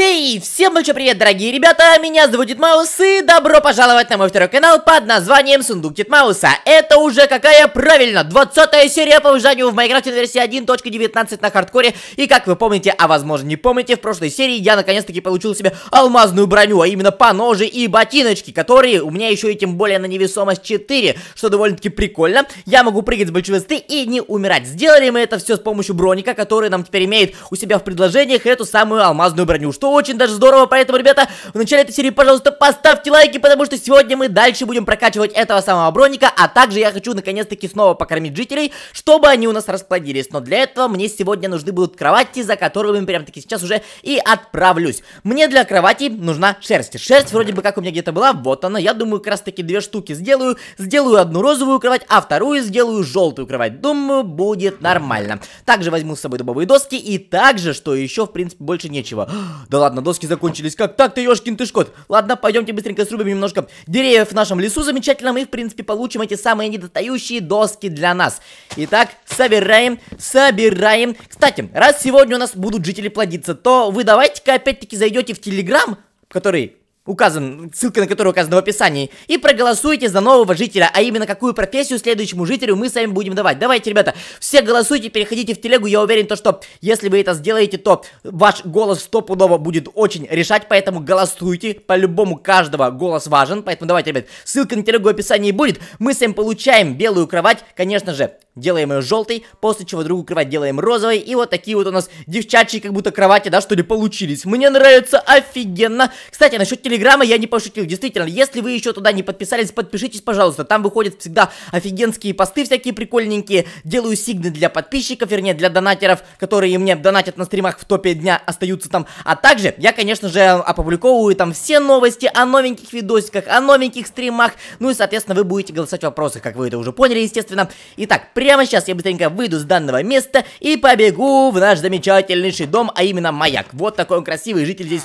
He Эй, всем большой привет, дорогие ребята, меня зовут Титмаус, и добро пожаловать на мой второй канал под названием Сундук Мауса. Это уже какая правильно, 20 серия по выжанию в Майнкрафте на версии 1.19 на хардкоре, и как вы помните, а возможно не помните, в прошлой серии я наконец-таки получил себе алмазную броню, а именно по ножи и ботиночки, которые у меня еще и тем более на невесомость 4, что довольно-таки прикольно. Я могу прыгать с большой высоты и не умирать. Сделали мы это все с помощью броника, который нам теперь имеет у себя в предложениях эту самую алмазную броню, что очень даже здорово, поэтому, ребята, в начале этой серии, пожалуйста, поставьте лайки, потому что сегодня мы дальше будем прокачивать этого самого броника, а также я хочу, наконец-таки, снова покормить жителей, чтобы они у нас расплодились, но для этого мне сегодня нужны будут кровати, за которыми прям-таки сейчас уже и отправлюсь. Мне для кровати нужна шерсть. Шерсть вроде бы как у меня где-то была, вот она, я думаю, как раз-таки две штуки сделаю, сделаю одну розовую кровать, а вторую сделаю желтую кровать, думаю, будет нормально. Также возьму с собой дубовые доски и также, что еще, в принципе, больше нечего. Да ладно Ладно, доски закончились. Как так ты, ёшкин ты шкот? Ладно, пойдемте быстренько срубим немножко деревьев в нашем лесу замечательном и, в принципе, получим эти самые недостающие доски для нас. Итак, собираем, собираем. Кстати, раз сегодня у нас будут жители плодиться, то вы давайте-ка опять-таки зайдете в Телеграм, который указан, ссылка на которую указана в описании, и проголосуйте за нового жителя, а именно какую профессию следующему жителю мы с вами будем давать. Давайте, ребята, все голосуйте, переходите в телегу, я уверен, то, что если вы это сделаете, то ваш голос стопудово будет очень решать, поэтому голосуйте, по-любому каждого голос важен, поэтому давайте, ребят, ссылка на телегу в описании будет, мы с вами получаем белую кровать, конечно же, делаем ее желтой, после чего другую кровать делаем розовой, и вот такие вот у нас девчачьи как будто кровати, да, что ли, получились. Мне нравится, офигенно. Кстати, насчет телеграмма Телеграма я не пошутил, действительно, если вы еще туда не подписались, подпишитесь, пожалуйста, там выходят всегда офигенские посты всякие прикольненькие, делаю сигны для подписчиков, вернее, для донатеров, которые мне донатят на стримах в топе дня, остаются там, а также я, конечно же, опубликовываю там все новости о новеньких видосиках, о новеньких стримах, ну и, соответственно, вы будете голосовать в вопросах, как вы это уже поняли, естественно. Итак, прямо сейчас я быстренько выйду с данного места и побегу в наш замечательнейший дом, а именно маяк. Вот такой он красивый, житель здесь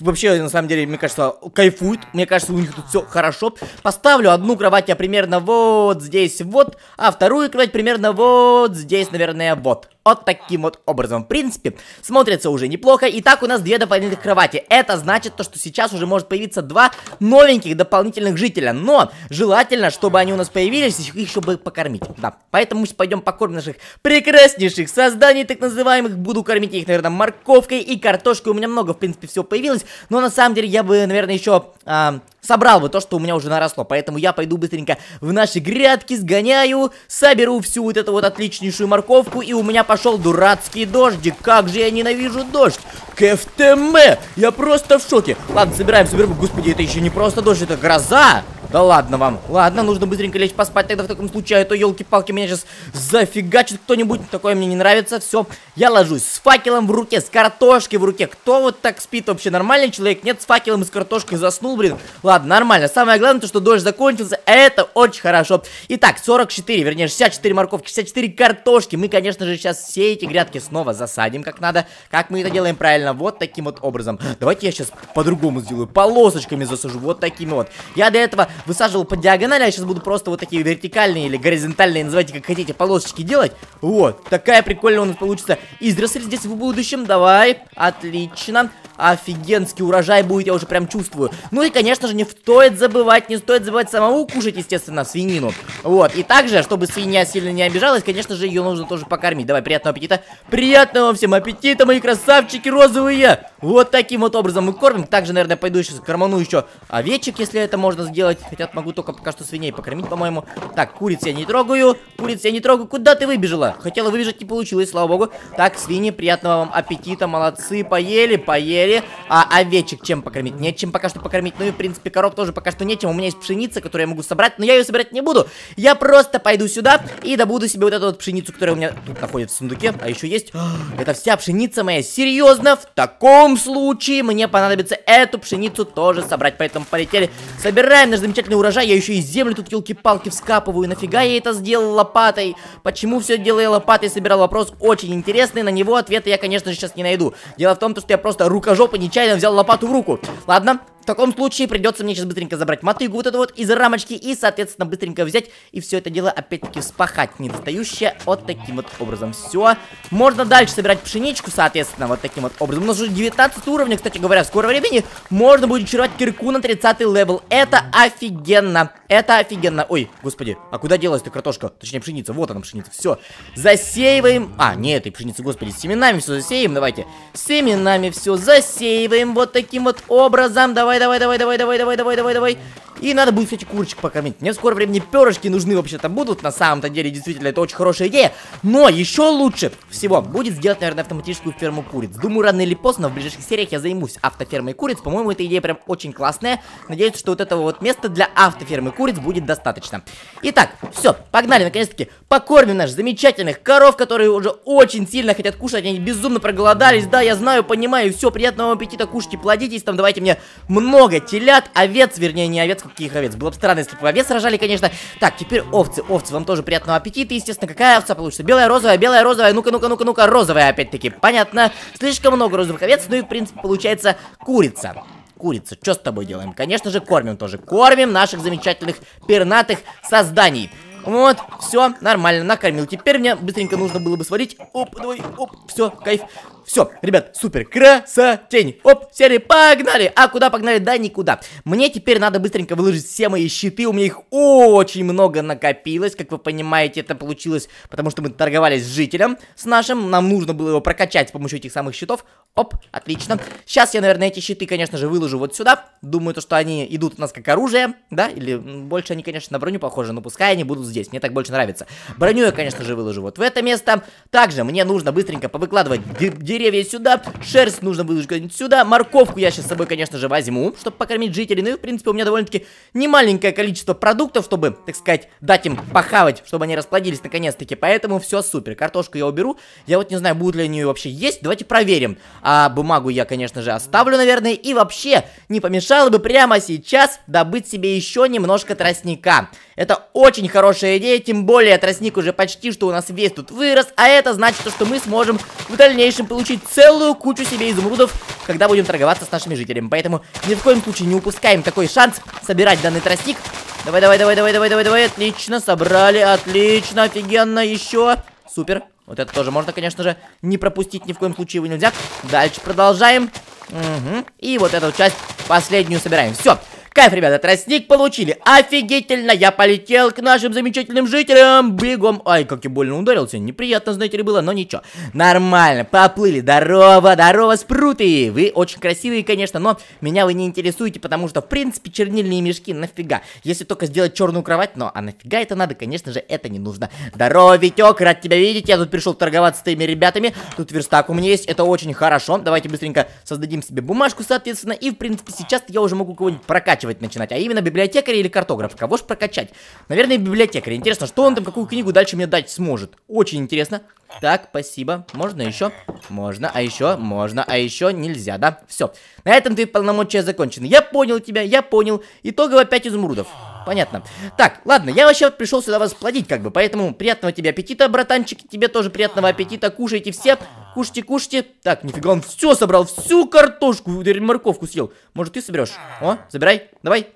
вообще, на самом деле, мне кажется, кайфуют. Мне кажется, у них тут все хорошо. Поставлю одну кровать я примерно вот здесь вот, а вторую кровать примерно вот здесь, наверное, вот вот таким вот образом. В принципе, смотрится уже неплохо. Итак, у нас две дополнительных кровати. Это значит то, что сейчас уже может появиться два новеньких дополнительных жителя. Но желательно, чтобы они у нас появились, их еще бы покормить. Да, поэтому мы пойдем покормим наших прекраснейших созданий, так называемых. Буду кормить их, наверное, морковкой и картошкой. У меня много, в принципе, всего появилось. Но на самом деле я бы, наверное, еще... А, собрал бы то, что у меня уже наросло. Поэтому я пойду быстренько в наши грядки сгоняю, соберу всю вот эту вот отличнейшую морковку, и у меня пошел дурацкий дождик. Как же я ненавижу дождь! КФТМ! Я просто в шоке. Ладно, собираем, собираем. Господи, это еще не просто дождь, это гроза! Да ладно вам. Ладно, нужно быстренько лечь поспать тогда в таком случае, а то елки-палки меня сейчас зафигачит кто-нибудь. Такое мне не нравится. Все, я ложусь с факелом в руке, с картошкой в руке. Кто вот так спит вообще? Нормальный человек? Нет, с факелом и с картошкой заснул, блин. Ладно, нормально. Самое главное, то, что дождь закончился. Это очень хорошо. Итак, 44, вернее 64 морковки, 64 картошки. Мы, конечно же, сейчас все эти грядки снова засадим как надо. Как мы это делаем правильно? Вот таким вот образом. Давайте я сейчас по-другому сделаю. Полосочками засажу. Вот такими вот. Я до этого высаживал по диагонали, а сейчас буду просто вот такие вертикальные или горизонтальные, называйте как хотите, полосочки делать. Вот, такая прикольная у нас получится израсль здесь в будущем. Давай, отлично. Офигенский урожай будет, я уже прям чувствую. Ну и, конечно же, не стоит забывать, не стоит забывать самому кушать, естественно, свинину. Вот, и также, чтобы свинья сильно не обижалась, конечно же, ее нужно тоже покормить. Давай, приятного аппетита. Приятного всем аппетита, мои красавчики розовые! Вот таким вот образом мы кормим. Также, наверное, пойду сейчас корману еще овечек, если это можно сделать. Хотя могу только пока что свиней покормить, по-моему. Так, куриц я не трогаю. Куриц я не трогаю. Куда ты выбежала? Хотела выбежать, не получилось, слава богу. Так, свиньи, приятного вам аппетита, молодцы. Поели, поели. А овечек чем покормить? Нет, чем пока что покормить. Ну и, в принципе, коров тоже пока что нечем. У меня есть пшеница, которую я могу собрать, но я ее собирать не буду. Я просто пойду сюда и добуду себе вот эту вот пшеницу, которая у меня тут находится в сундуке. А еще есть... Это вся пшеница моя. Серьезно? В таком любом случае мне понадобится эту пшеницу тоже собрать. Поэтому полетели. Собираем наш замечательный урожай. Я еще и землю тут, елки-палки, вскапываю. Нафига я это сделал лопатой? Почему все делаю лопатой? Собирал вопрос очень интересный. На него ответа я, конечно же, сейчас не найду. Дело в том, что я просто рукожопой нечаянно взял лопату в руку. Ладно, в таком случае придется мне сейчас быстренько забрать мотыгу вот эту вот из рамочки и, соответственно, быстренько взять и все это дело опять-таки вспахать недостающее вот таким вот образом. Все. Можно дальше собирать пшеничку, соответственно, вот таким вот образом. У нас уже 19 уровня, кстати говоря, в скором времени можно будет чаровать кирку на 30 левел. Это офигенно. Это офигенно. Ой, господи, а куда делась эта картошка? Точнее, пшеница. Вот она, пшеница. Все. Засеиваем. А, не этой пшеницы, господи, семенами все засеем. Давайте. Семенами все засеиваем вот таким вот образом. Давай давай, давай, давай, давай, давай, давай, давай, давай, давай. И надо будет, кстати, курочек покормить. Мне в скором времени перышки нужны вообще-то будут. На самом-то деле, действительно, это очень хорошая идея. Но еще лучше всего будет сделать, наверное, автоматическую ферму куриц. Думаю, рано или поздно в ближайших сериях я займусь автофермой куриц. По-моему, эта идея прям очень классная. Надеюсь, что вот этого вот места для автофермы куриц будет достаточно. Итак, все, погнали, наконец-таки, покормим наших замечательных коров, которые уже очень сильно хотят кушать. Они безумно проголодались. Да, я знаю, понимаю, все, приятного аппетита, кушайте, плодитесь там. Давайте мне много телят, овец, вернее, не овец, хрупкий гравец. Было бы странно, если бы овец сражали, конечно. Так, теперь овцы. Овцы, вам тоже приятного аппетита, естественно. Какая овца получится? Белая, розовая, белая, розовая. Ну-ка, ну-ка, ну-ка, ну-ка, розовая опять-таки. Понятно. Слишком много розовых овец. Ну и, в принципе, получается курица курица. Что с тобой делаем? Конечно же, кормим тоже. Кормим наших замечательных пернатых созданий. Вот, все, нормально, накормил. Теперь мне быстренько нужно было бы сварить. Оп, давай, оп, все, кайф. Все, ребят, супер, красотень. Оп, сели, погнали. А куда погнали? Да никуда. Мне теперь надо быстренько выложить все мои щиты. У меня их очень много накопилось. Как вы понимаете, это получилось, потому что мы торговались с жителем, с нашим. Нам нужно было его прокачать с помощью этих самых щитов. Оп, отлично. Сейчас я, наверное, эти щиты, конечно же, выложу вот сюда. Думаю, то, что они идут у нас как оружие, да? Или больше они, конечно, на броню похожи, но пускай они будут здесь. Мне так больше нравится. Броню я, конечно же, выложу вот в это место. Также мне нужно быстренько повыкладывать деревья сюда. Шерсть нужно выложить сюда. Морковку я сейчас с собой, конечно же, возьму, чтобы покормить жителей. Ну и, в принципе, у меня довольно-таки немаленькое количество продуктов, чтобы, так сказать, дать им похавать, чтобы они расплодились наконец-таки. Поэтому все супер. Картошку я уберу. Я вот не знаю, будут ли они вообще есть. Давайте проверим. А бумагу я, конечно же, оставлю, наверное. И вообще, не помешало бы прямо сейчас добыть себе еще немножко тростника. Это очень хорошая идея, тем более тростник уже почти что у нас весь тут вырос. А это значит, что мы сможем в дальнейшем получить целую кучу себе изумрудов, когда будем торговаться с нашими жителями. Поэтому ни в коем случае не упускаем такой шанс собирать данный тростник. Давай, давай, давай, давай, давай, давай, давай. Отлично, собрали, отлично, офигенно, еще. Супер. Вот это тоже можно, конечно же, не пропустить ни в коем случае его нельзя. Дальше продолжаем. Угу. И вот эту часть последнюю собираем. Все, Кайф, ребята, тростник получили. Офигительно, я полетел к нашим замечательным жителям. Бегом. Ай, как я больно ударился. Неприятно, знаете ли, было, но ничего. Нормально, поплыли. Здорово, здорово, спруты. Вы очень красивые, конечно, но меня вы не интересуете, потому что, в принципе, чернильные мешки нафига. Если только сделать черную кровать, но а нафига это надо, конечно же, это не нужно. Здорово, Витек, рад тебя видеть. Я тут пришел торговаться с твоими ребятами. Тут верстак у меня есть, это очень хорошо. Давайте быстренько создадим себе бумажку, соответственно. И, в принципе, сейчас я уже могу кого-нибудь прокачать прокачивать начинать, а именно библиотекаря или картографа. Кого ж прокачать? Наверное, библиотекаря. Интересно, что он там, какую книгу дальше мне дать сможет? Очень интересно. Так, спасибо. Можно еще? Можно, а еще? Можно, а еще? Нельзя, да? Все. На этом твои полномочия закончены. Я понял тебя, я понял. Итогово 5 изумрудов. Понятно. Так, ладно, я вообще пришел сюда вас плодить, как бы, поэтому приятного тебе аппетита, братанчик, тебе тоже приятного аппетита, кушайте все, кушайте, кушайте. Так, нифига, он все собрал, всю картошку, морковку съел. Может, ты соберешь? О, забирай, давай.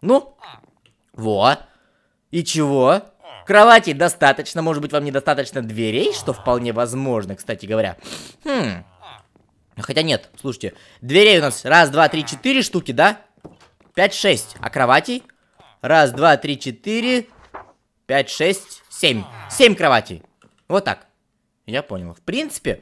Ну, во. И чего? Кровати достаточно, может быть, вам недостаточно дверей, что вполне возможно, кстати говоря. Хм. Хотя нет, слушайте, дверей у нас раз, два, три, четыре штуки, да? Пять, шесть. А кроватей? Раз, два, три, четыре, пять, шесть, семь. Семь кроватей. Вот так. Я понял. В принципе,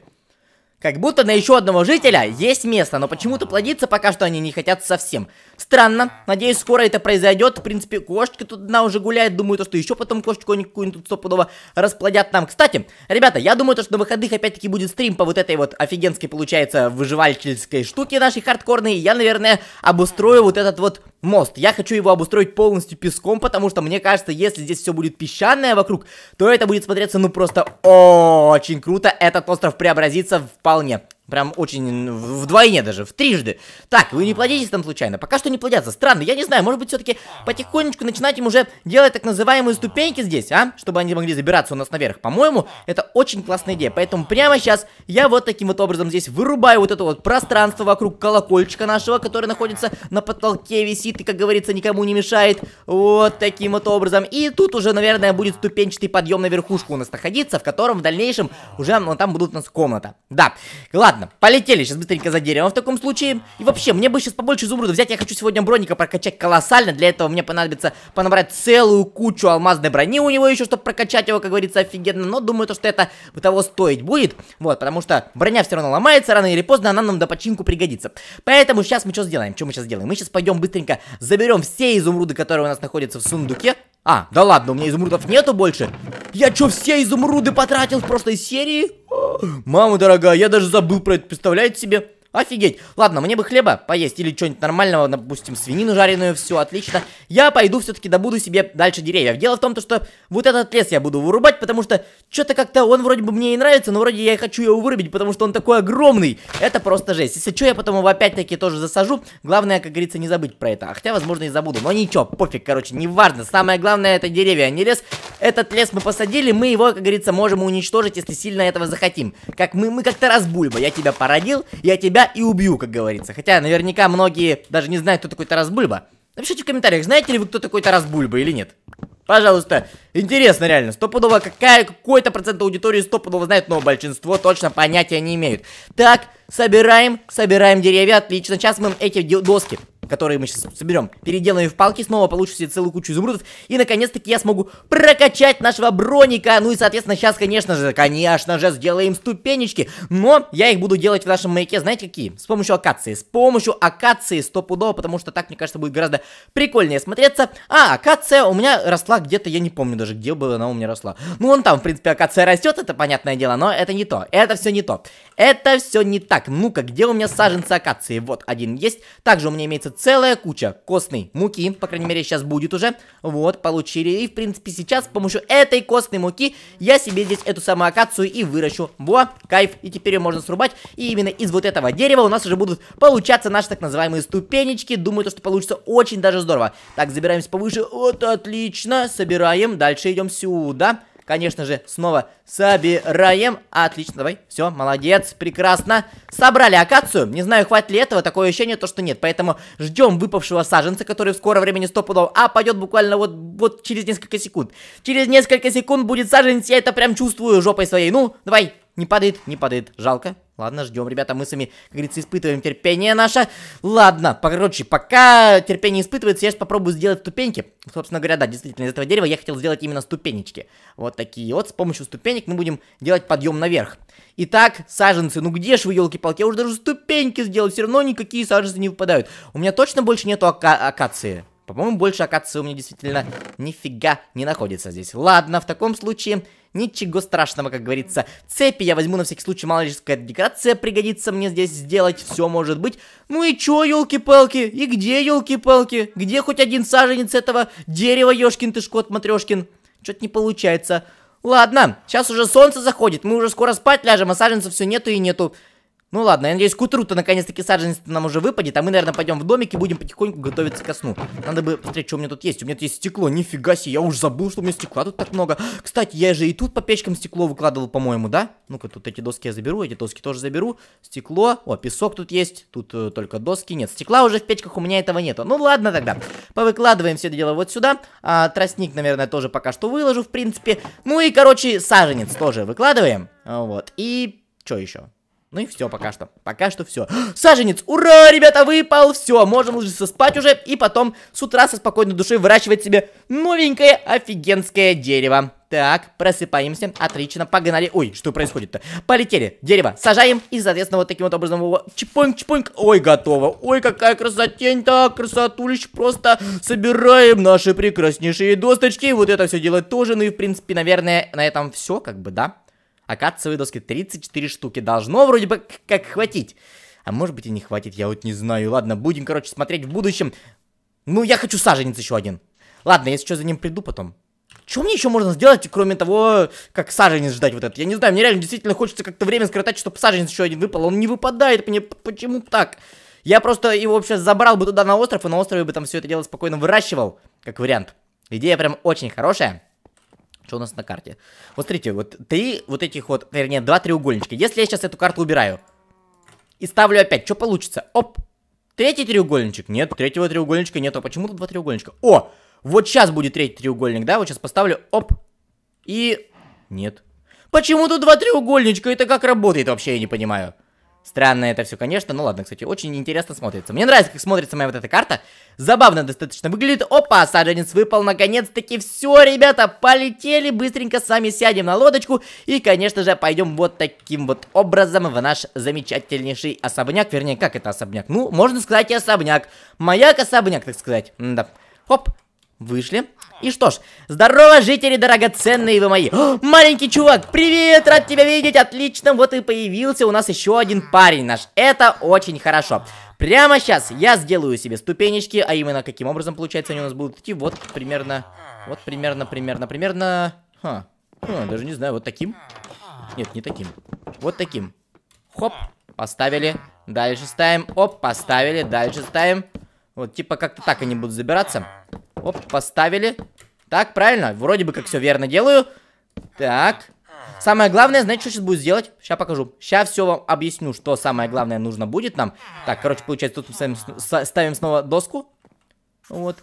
как будто на еще одного жителя есть место, но почему-то плодиться пока что они не хотят совсем. Странно. Надеюсь, скоро это произойдет. В принципе, кошечка тут одна уже гуляет. Думаю, то, что еще потом кошечку они какую-нибудь тут стопудово расплодят нам. Кстати, ребята, я думаю, то, что на выходных опять-таки будет стрим по вот этой вот офигенской, получается, выживальческой штуке нашей хардкорной. Я, наверное, обустрою вот этот вот мост. Я хочу его обустроить полностью песком, потому что мне кажется, если здесь все будет песчаное вокруг, то это будет смотреться ну просто очень круто. Этот остров преобразится вполне. Прям очень, вдвойне даже, в трижды. Так, вы не плодитесь там случайно. Пока что не плодятся. Странно, я не знаю, может быть, все-таки потихонечку начинать им уже делать так называемые ступеньки здесь, а? Чтобы они могли забираться у нас наверх. По-моему, это очень классная идея. Поэтому прямо сейчас я вот таким вот образом здесь вырубаю вот это вот пространство вокруг колокольчика нашего, который находится на потолке, висит и, как говорится, никому не мешает. Вот таким вот образом. И тут уже, наверное, будет ступенчатый подъем на верхушку у нас находиться, в котором в дальнейшем уже ну, там будут у нас комната. Да, ладно. Ладно, полетели сейчас быстренько за деревом в таком случае. И вообще, мне бы сейчас побольше изумруда взять. Я хочу сегодня броника прокачать колоссально. Для этого мне понадобится понабрать целую кучу алмазной брони у него еще, чтобы прокачать его, как говорится, офигенно. Но думаю, то, что это того стоить будет. Вот, потому что броня все равно ломается рано или поздно, она нам до починку пригодится. Поэтому сейчас мы что сделаем? Что мы сейчас сделаем? Мы сейчас пойдем быстренько заберем все изумруды, которые у нас находятся в сундуке. А, да ладно, у меня изумрудов нету больше. Я что все изумруды потратил в прошлой серии? Мама дорогая, я даже забыл про это, представляете себе? Офигеть. Ладно, мне бы хлеба поесть или что-нибудь нормального, допустим, свинину жареную, все отлично. Я пойду все-таки добуду себе дальше деревья. Дело в том, что вот этот лес я буду вырубать, потому что что-то как-то он вроде бы мне и нравится, но вроде я и хочу его вырубить, потому что он такой огромный. Это просто жесть. Если что, я потом его опять-таки тоже засажу. Главное, как говорится, не забыть про это. А хотя, возможно, и забуду. Но ничего, пофиг, короче, неважно. Самое главное это деревья, а не лес. Этот лес мы посадили, мы его, как говорится, можем уничтожить, если сильно этого захотим. Как мы, мы как-то раз бульба. Я тебя породил, я тебя и убью, как говорится. Хотя наверняка многие даже не знают, кто такой Тарас Бульба. Напишите в комментариях, знаете ли вы, кто такой Тарас Бульба или нет. Пожалуйста, интересно реально, стопудово какая, какой-то процент аудитории стопудово знает, но большинство точно понятия не имеют. Так, собираем, собираем деревья, отлично, сейчас мы эти доски которые мы сейчас соберем, переделаем в палки, снова получу себе целую кучу изумрудов, и наконец-таки я смогу прокачать нашего броника, ну и, соответственно, сейчас, конечно же, конечно же, сделаем ступенечки, но я их буду делать в нашем маяке, знаете какие? С помощью акации, с помощью акации стопудово, потому что так, мне кажется, будет гораздо прикольнее смотреться. А, акация у меня росла где-то, я не помню даже, где бы она у меня росла. Ну, вон там, в принципе, акация растет, это понятное дело, но это не то, это все не то. Это все не так. Ну-ка, где у меня саженцы акации? Вот, один есть. Также у меня имеется целая куча костной муки, по крайней мере, сейчас будет уже. Вот, получили. И, в принципе, сейчас с помощью этой костной муки я себе здесь эту самую акацию и выращу. Во, кайф. И теперь ее можно срубать. И именно из вот этого дерева у нас уже будут получаться наши так называемые ступенечки. Думаю, то, что получится очень даже здорово. Так, забираемся повыше. Вот, отлично. Собираем. Дальше идем сюда конечно же, снова собираем. Отлично, давай, все, молодец, прекрасно. Собрали акацию, не знаю, хватит ли этого, такое ощущение, то что нет. Поэтому ждем выпавшего саженца, который в скором времени стопудов опадет буквально вот, вот через несколько секунд. Через несколько секунд будет саженец, я это прям чувствую жопой своей. Ну, давай, не падает, не падает. Жалко. Ладно, ждем, ребята, мы сами, как говорится, испытываем терпение наше. Ладно, короче, пока терпение испытывается, я сейчас попробую сделать ступеньки. Собственно говоря, да, действительно, из этого дерева я хотел сделать именно ступенечки. Вот такие вот, с помощью ступенек мы будем делать подъем наверх. Итак, саженцы, ну где же вы, елки-палки, я уже даже ступеньки сделал, все равно никакие саженцы не выпадают. У меня точно больше нету ака акации. По-моему, больше акации у меня действительно нифига не находится здесь. Ладно, в таком случае ничего страшного, как говорится. Цепи я возьму на всякий случай, мало ли какая-то декорация пригодится мне здесь сделать, все может быть. Ну и чё, елки-палки? И где елки-палки? Где хоть один саженец этого дерева, ёшкин ты шкот, матрешкин? Чё-то не получается. Ладно, сейчас уже солнце заходит, мы уже скоро спать ляжем, а саженцев все нету и нету. Ну ладно, я надеюсь, к утру-то наконец-таки саженец нам уже выпадет, а мы, наверное, пойдем в домик и будем потихоньку готовиться ко сну. Надо бы посмотреть, что у меня тут есть. У меня тут есть стекло, нифига себе, я уже забыл, что у меня стекла тут так много. Кстати, я же и тут по печкам стекло выкладывал, по-моему, да? Ну-ка, тут эти доски я заберу, эти доски тоже заберу. Стекло, о, песок тут есть, тут э, только доски нет. Стекла уже в печках у меня этого нету. Ну ладно тогда, повыкладываем все это дело вот сюда. А, тростник, наверное, тоже пока что выложу, в принципе. Ну и, короче, саженец тоже выкладываем. Вот, и что еще? Ну и все пока что. Пока что все. Саженец! Ура, ребята, выпал! Все, можем ложиться спать уже и потом с утра со спокойной душой выращивать себе новенькое офигенское дерево. Так, просыпаемся. Отлично, погнали. Ой, что происходит-то? Полетели. Дерево сажаем и, соответственно, вот таким вот образом его чпоньк-чпоньк. Ой, готово. Ой, какая красотень. Так, красотулищ. Просто собираем наши прекраснейшие досточки. Вот это все дело тоже. Ну и, в принципе, наверное, на этом все, как бы, да? Акацевые доски 34 штуки. Должно вроде бы как хватить. А может быть и не хватит, я вот не знаю. Ладно, будем, короче, смотреть в будущем. Ну, я хочу саженец еще один. Ладно, я сейчас за ним приду потом. Что мне еще можно сделать, кроме того, как саженец ждать вот этот? Я не знаю, мне реально действительно хочется как-то время скоротать, чтобы саженец еще один выпал. Он не выпадает мне, почему так? Я просто его вообще забрал бы туда на остров, и на острове бы там все это дело спокойно выращивал, как вариант. Идея прям очень хорошая. Что у нас на карте? Вот смотрите, вот три вот этих вот, вернее, два треугольничка. Если я сейчас эту карту убираю и ставлю опять, что получится? Оп! Третий треугольничек? Нет, третьего треугольничка нет. А почему тут два треугольничка. О! Вот сейчас будет третий треугольник, да? Вот сейчас поставлю, оп! И... Нет. Почему тут два треугольничка? Это как работает вообще, я не понимаю. Странно это все, конечно. Ну ладно, кстати, очень интересно смотрится. Мне нравится, как смотрится моя вот эта карта. Забавно достаточно выглядит. Опа, саженец выпал. Наконец-таки все, ребята, полетели. Быстренько сами сядем на лодочку. И, конечно же, пойдем вот таким вот образом в наш замечательнейший особняк. Вернее, как это особняк? Ну, можно сказать и особняк. Маяк-особняк, так сказать. М да. Оп. Вышли. И что ж, здорово, жители дорогоценные вы мои. О, маленький чувак, привет, рад тебя видеть, отлично, вот и появился у нас еще один парень наш. Это очень хорошо. Прямо сейчас я сделаю себе ступенечки, а именно каким образом, получается, они у нас будут идти, вот примерно, вот примерно, примерно, примерно, ха, ха даже не знаю, вот таким. Нет, не таким, вот таким. Хоп, поставили, дальше ставим, оп, поставили, дальше ставим. Вот, типа, как-то так они будут забираться. Оп, поставили. Так, правильно. Вроде бы как все верно делаю. Так. Самое главное, знаете, что сейчас будет сделать? Сейчас покажу. Сейчас все вам объясню, что самое главное нужно будет нам. Так, короче, получается, тут мы ставим, ставим снова доску. Вот.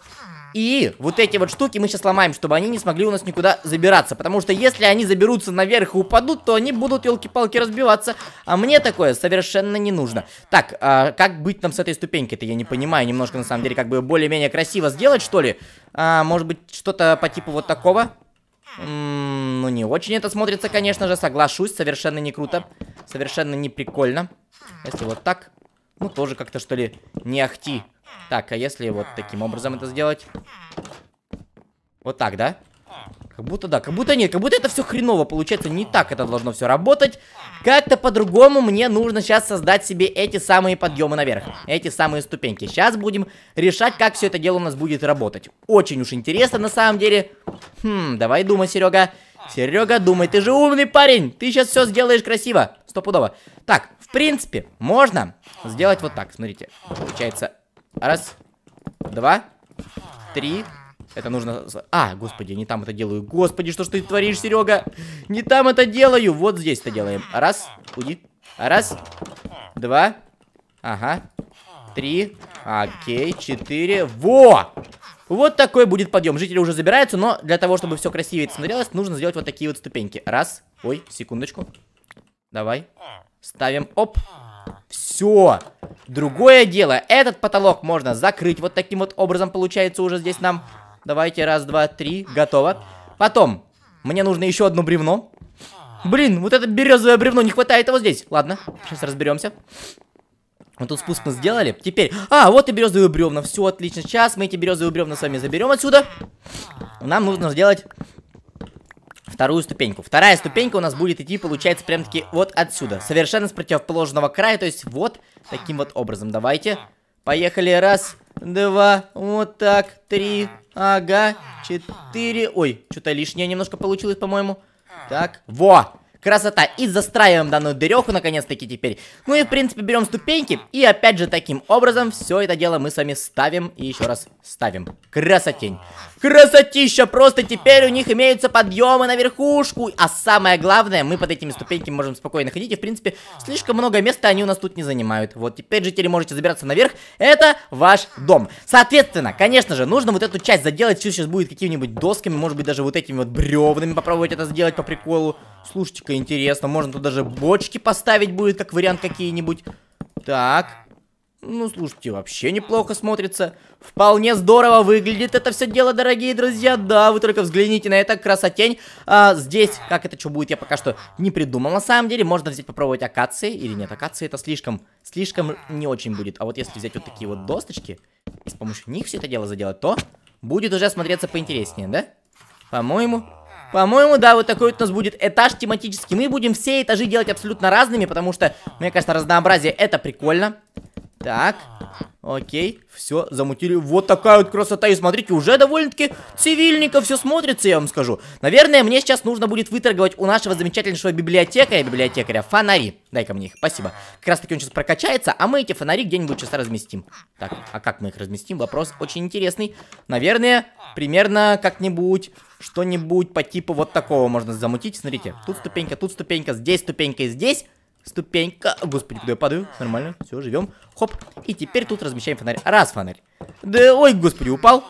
И вот эти вот штуки мы сейчас ломаем, чтобы они не смогли у нас никуда забираться. Потому что если они заберутся наверх и упадут, то они будут, елки-палки, разбиваться. А мне такое совершенно не нужно. Так, а как быть нам с этой ступенькой-то, я не понимаю. Немножко, на самом деле, как бы более-менее красиво сделать, что ли? А, может быть, что-то по типу вот такого? М -м, ну, не очень это смотрится, конечно же, соглашусь. Совершенно не круто. Совершенно не прикольно. Если вот так. Ну, тоже как-то, что ли, не ахти. Так, а если вот таким образом это сделать? Вот так, да? Как будто да, как будто нет, как будто это все хреново получается, не так это должно все работать. Как-то по-другому мне нужно сейчас создать себе эти самые подъемы наверх, эти самые ступеньки. Сейчас будем решать, как все это дело у нас будет работать. Очень уж интересно на самом деле. Хм, давай думай, Серега. Серега, думай, ты же умный парень, ты сейчас все сделаешь красиво, стопудово. Так, в принципе, можно сделать вот так, смотрите. Получается Раз, два, три. Это нужно... А, господи, не там это делаю. Господи, что ж ты творишь, Серега? Не там это делаю. Вот здесь это делаем. Раз, уйди. Раз, два, ага, три, окей, четыре. Во! Вот такой будет подъем. Жители уже забираются, но для того, чтобы все красивее смотрелось, нужно сделать вот такие вот ступеньки. Раз. Ой, секундочку. Давай. Ставим. Оп. Все. Другое дело, этот потолок можно закрыть вот таким вот образом, получается, уже здесь нам. Давайте, раз, два, три, готово. Потом, мне нужно еще одно бревно. Блин, вот это березовое бревно, не хватает его здесь. Ладно, сейчас разберемся. Вот тут спуск мы сделали. Теперь, а, вот и березовые бревна, все отлично. Сейчас мы эти березовые бревна с вами заберем отсюда. Нам нужно сделать вторую ступеньку. Вторая ступенька у нас будет идти, получается, прям-таки вот отсюда. Совершенно с противоположного края, то есть вот таким вот образом. Давайте. Поехали. Раз, два, вот так, три, ага, четыре. Ой, что-то лишнее немножко получилось, по-моему. Так, во! Красота. И застраиваем данную дыреху, наконец-таки, теперь. Ну и, в принципе, берем ступеньки. И, опять же, таким образом, все это дело мы с вами ставим. И еще раз ставим. Красотень. Красотища! Просто теперь у них имеются подъемы на верхушку. А самое главное, мы под этими ступеньками можем спокойно ходить. И, в принципе, слишком много места они у нас тут не занимают. Вот теперь жители можете забираться наверх. Это ваш дом. Соответственно, конечно же, нужно вот эту часть заделать. Все сейчас будет какими-нибудь досками. Может быть, даже вот этими вот бревнами попробовать это сделать по приколу. Слушайте-ка, интересно, можно тут даже бочки поставить будет, как вариант какие-нибудь. Так. Ну, слушайте, вообще неплохо смотрится. Вполне здорово выглядит это все дело, дорогие друзья. Да, вы только взгляните на это, красотень. А, здесь, как это что будет, я пока что не придумал. На самом деле, можно взять попробовать акации или нет. Акации это слишком, слишком не очень будет. А вот если взять вот такие вот досточки и с помощью них все это дело заделать, то будет уже смотреться поинтереснее, да? По-моему, по-моему, да, вот такой вот у нас будет этаж тематический. Мы будем все этажи делать абсолютно разными, потому что, мне кажется, разнообразие это прикольно. Так, окей, все, замутили. Вот такая вот красота. И смотрите, уже довольно-таки цивильненько все смотрится, я вам скажу. Наверное, мне сейчас нужно будет выторговать у нашего замечательного библиотекаря, библиотекаря, фонари. Дай-ка мне их, спасибо. Как раз таки он сейчас прокачается, а мы эти фонари где-нибудь сейчас разместим. Так, а как мы их разместим? Вопрос очень интересный. Наверное, примерно как-нибудь что-нибудь по типу вот такого можно замутить. Смотрите, тут ступенька, тут ступенька, здесь ступенька и здесь. Ступенька. Господи, куда я падаю? А. Нормально, все, живем. Хоп. И теперь тут размещаем фонарь. Раз фонарь. Да, ой, господи, упал.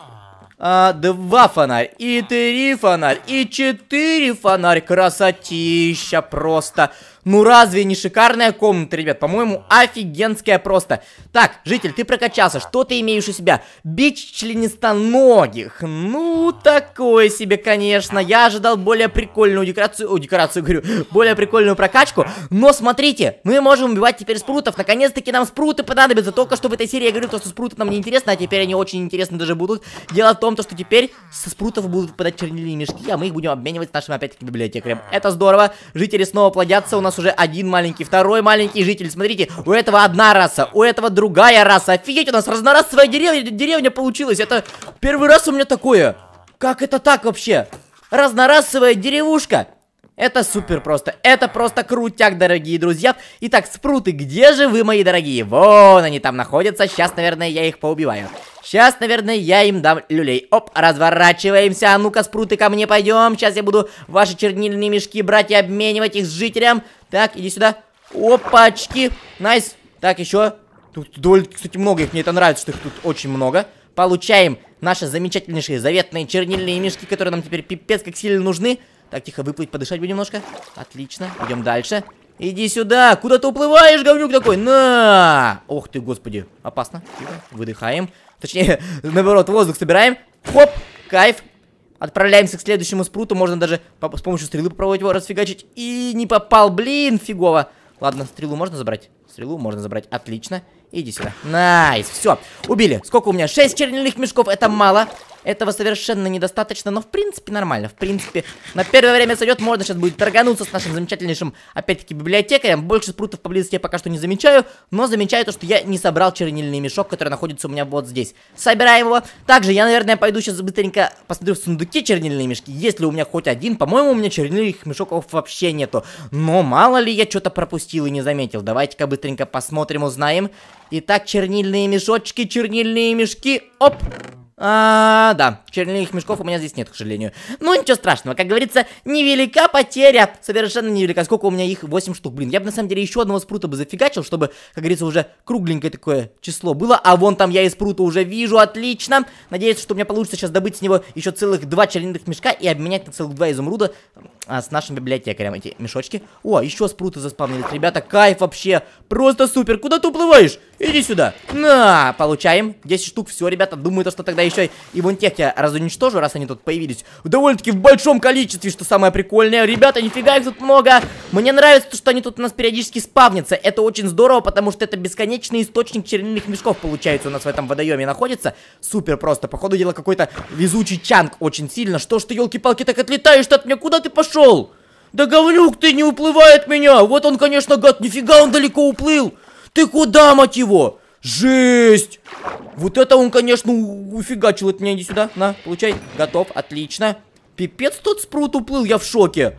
А, два фонарь, и три фонарь, и четыре фонарь. Красотища просто. Ну разве не шикарная комната, ребят? По-моему, офигенская просто. Так, житель, ты прокачался. Что ты имеешь у себя? Бич членистоногих. Ну, такое себе, конечно. Я ожидал более прикольную декорацию. О, декорацию говорю. Более прикольную прокачку. Но смотрите, мы можем убивать теперь спрутов. Наконец-таки нам спруты понадобятся. Только что в этой серии я говорю, то, что спруты нам не интересны, а теперь они очень интересны даже будут. Дело в том, то, что теперь со спрутов будут выпадать чернильные мешки, а мы их будем обменивать с нашим опять-таки библиотекарем. Это здорово. Жители снова плодятся. У нас нас уже один маленький, второй маленький житель. Смотрите, у этого одна раса, у этого другая раса. Офигеть, у нас разнорасовая деревня, деревня получилась. Это первый раз у меня такое. Как это так вообще? Разнорасовая деревушка. Это супер просто. Это просто крутяк, дорогие друзья. Итак, спруты, где же вы, мои дорогие? Вон они там находятся. Сейчас, наверное, я их поубиваю. Сейчас, наверное, я им дам люлей. Оп, разворачиваемся. А ну-ка, спруты, ко мне пойдем. Сейчас я буду ваши чернильные мешки брать и обменивать их с жителям. Так, иди сюда. Опачки. Найс. Так, еще. Тут довольно, кстати, много их. Мне это нравится, что их тут очень много. Получаем наши замечательнейшие заветные чернильные мешки, которые нам теперь пипец как сильно нужны. Так, тихо, выплыть, подышать бы немножко. Отлично. Идем дальше. Иди сюда! Куда ты уплываешь, говнюк такой? На! Ох ты, господи. Опасно. Тихо. Выдыхаем. Точнее, наоборот, воздух собираем. Хоп! Кайф. Отправляемся к следующему спруту. Можно даже с помощью стрелы попробовать его расфигачить. И не попал, блин, фигово. Ладно, стрелу можно забрать? Стрелу можно забрать, отлично. Иди сюда. Найс, все, убили. Сколько у меня? 6 чернильных мешков, это мало. Этого совершенно недостаточно, но в принципе нормально. В принципе, на первое время сойдет, можно сейчас будет торгануться с нашим замечательнейшим, опять-таки, библиотекарем. Больше спрутов поблизости я пока что не замечаю, но замечаю то, что я не собрал чернильный мешок, который находится у меня вот здесь. Собираем его. Также я, наверное, пойду сейчас быстренько посмотрю в сундуке чернильные мешки, есть ли у меня хоть один. По-моему, у меня чернильных мешков вообще нету. Но мало ли я что-то пропустил и не заметил. Давайте-ка быстренько посмотрим, узнаем. Итак, чернильные мешочки, чернильные мешки. Оп! А, да, чернильных мешков у меня здесь нет, к сожалению. Ну, ничего страшного, как говорится, невелика потеря. Совершенно невелика. Сколько у меня их? 8 штук, блин. Я бы, на самом деле, еще одного спрута бы зафигачил, чтобы, как говорится, уже кругленькое такое число было. А вон там я и спрута уже вижу, отлично. Надеюсь, что у меня получится сейчас добыть с него еще целых два чернильных мешка и обменять на целых два изумруда а, с нашим библиотекарем эти мешочки. О, еще спруты заспавнились, ребята. Кайф вообще. Просто супер. Куда ты уплываешь? Иди сюда. На, получаем. 10 штук, все, ребята. Думаю, то, что тогда когда еще и вон тех я разуничтожу, раз они тут появились. Довольно-таки в большом количестве, что самое прикольное. Ребята, нифига их тут много. Мне нравится, то что они тут у нас периодически спавнятся. Это очень здорово, потому что это бесконечный источник чернильных мешков, получается, у нас в этом водоеме находится. Супер просто. Походу дело какой-то везучий чанг очень сильно. Что ж ты, елки-палки, так отлетаешь-то от меня? Куда ты пошел? Да говнюк ты, не уплывает меня! Вот он, конечно, гад, нифига он далеко уплыл! Ты куда, мать его? Жесть! Вот это он, конечно, уфигачил от меня. Иди сюда. На, получай. Готов. Отлично. Пипец тут спрут уплыл. Я в шоке.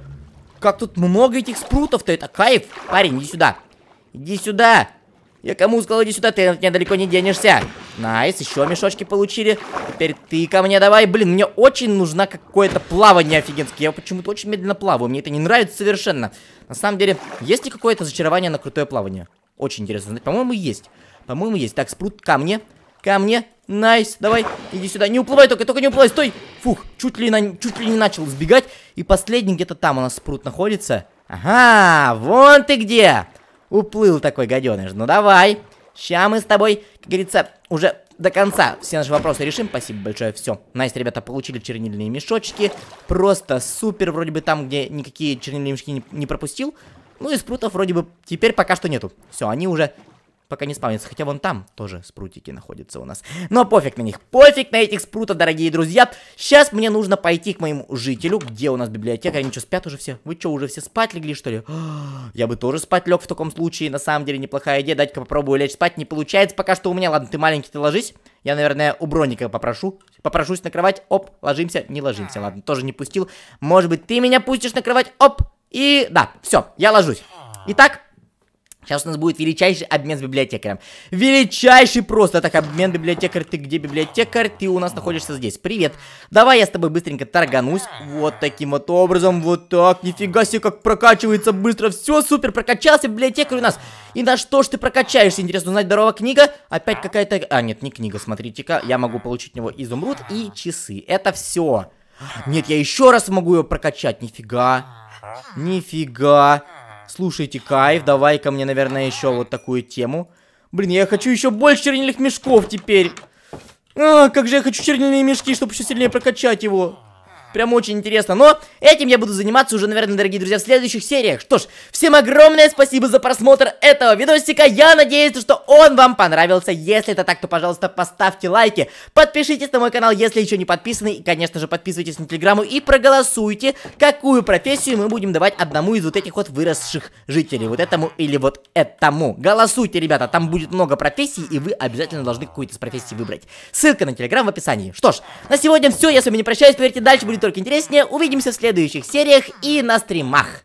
Как тут много этих спрутов-то. Это кайф. Парень, иди сюда. Иди сюда. Я кому сказал, иди сюда. Ты от меня далеко не денешься. Найс, еще мешочки получили. Теперь ты ко мне давай. Блин, мне очень нужно какое-то плавание офигенское. Я почему-то очень медленно плаваю. Мне это не нравится совершенно. На самом деле, есть ли какое-то зачарование на крутое плавание? Очень интересно. По-моему, есть. По-моему, есть. Так, спрут ко мне. Ко мне. Найс, давай, иди сюда. Не уплывай только, только не уплывай, стой. Фух, чуть ли, на, чуть ли не начал сбегать. И последний где-то там у нас спрут находится. Ага, вон ты где. Уплыл такой гаденыш. Ну давай. Ща мы с тобой, как говорится, уже до конца все наши вопросы решим. Спасибо большое, все. Найс, ребята, получили чернильные мешочки. Просто супер, вроде бы там, где никакие чернильные мешки не, не пропустил. Ну и спрутов вроде бы теперь пока что нету. Все, они уже пока не спавнится. Хотя вон там тоже спрутики находятся у нас. Но пофиг на них. Пофиг на этих спрутов, дорогие друзья. Сейчас мне нужно пойти к моему жителю. Где у нас библиотека? Они что, спят уже все? Вы что, уже все спать легли, что ли? Я бы тоже спать лег в таком случае. На самом деле, неплохая идея. Дать-ка попробую лечь спать. Не получается пока что у меня. Ладно, ты маленький, ты ложись. Я, наверное, у Броника попрошу. Попрошусь на кровать. Оп, ложимся, не ложимся. Ладно, тоже не пустил. Может быть, ты меня пустишь на кровать. Оп. И да, все, я ложусь. Итак, Сейчас у нас будет величайший обмен с библиотекарем. Величайший просто. Так, обмен библиотекарь. Ты где, библиотекарь? Ты у нас находишься здесь. Привет. Давай я с тобой быстренько торганусь. Вот таким вот образом. Вот так. Нифига себе, как прокачивается быстро. Все, супер. Прокачался библиотекарь у нас. И на что ж ты прокачаешься? Интересно узнать. Здорово, книга. Опять какая-то... А, нет, не книга. Смотрите-ка. Я могу получить у него изумруд и часы. Это все. Нет, я еще раз могу ее прокачать. Нифига. Нифига. Слушайте, кайф, давай ко мне, наверное, еще вот такую тему. Блин, я хочу еще больше чернильных мешков теперь. А, как же я хочу чернильные мешки, чтобы еще сильнее прокачать его. Прям очень интересно. Но этим я буду заниматься уже, наверное, дорогие друзья, в следующих сериях. Что ж, всем огромное спасибо за просмотр этого видосика. Я надеюсь, что он вам понравился. Если это так, то, пожалуйста, поставьте лайки. Подпишитесь на мой канал, если еще не подписаны. И, конечно же, подписывайтесь на Телеграму и проголосуйте, какую профессию мы будем давать одному из вот этих вот выросших жителей. Вот этому или вот этому. Голосуйте, ребята, там будет много профессий, и вы обязательно должны какую-то из профессий выбрать. Ссылка на Телеграм в описании. Что ж, на сегодня все. Я с вами не прощаюсь. Поверьте, дальше будет только интереснее. Увидимся в следующих сериях и на стримах.